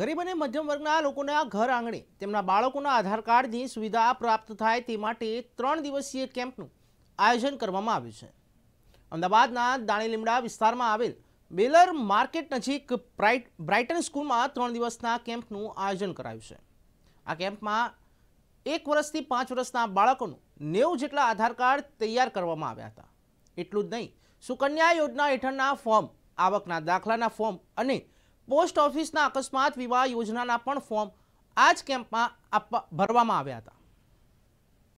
ગરીબ અને મધ્યમ વર્ગના લોકોના ઘર આંગણે તેમના બાળકોના આધાર કાર્ડની સુવિધા પ્રાપ્ત થાય તે માટે ત્રણ દિવસીય કેમ્પનું આયોજન કરવામાં આવ્યું છે અમદાવાદના દાણીલીમડા વિસ્તારમાં આવેલ બેલર માર્કેટ નજીક બ્રાઇટ બ્રાઇટન સ્કૂલમાં ત્રણ દિવસના કેમ્પનું આયોજન કરાયું છે આ કેમ્પમાં એક વર્ષથી પાંચ વર્ષના બાળકોનું નેવું જેટલા આધાર કાર્ડ તૈયાર કરવામાં આવ્યા હતા એટલું જ નહીં સુકન્યા યોજના હેઠળના ફોર્મ આવકના દાખલાના ફોર્મ અને પોસ્ટ ઓફિસના અકસ્માત વિવાહ યોજનાના પણ ફોર્મ આ જ કેમ્પમાં આપવા ભરવામાં આવ્યા હતા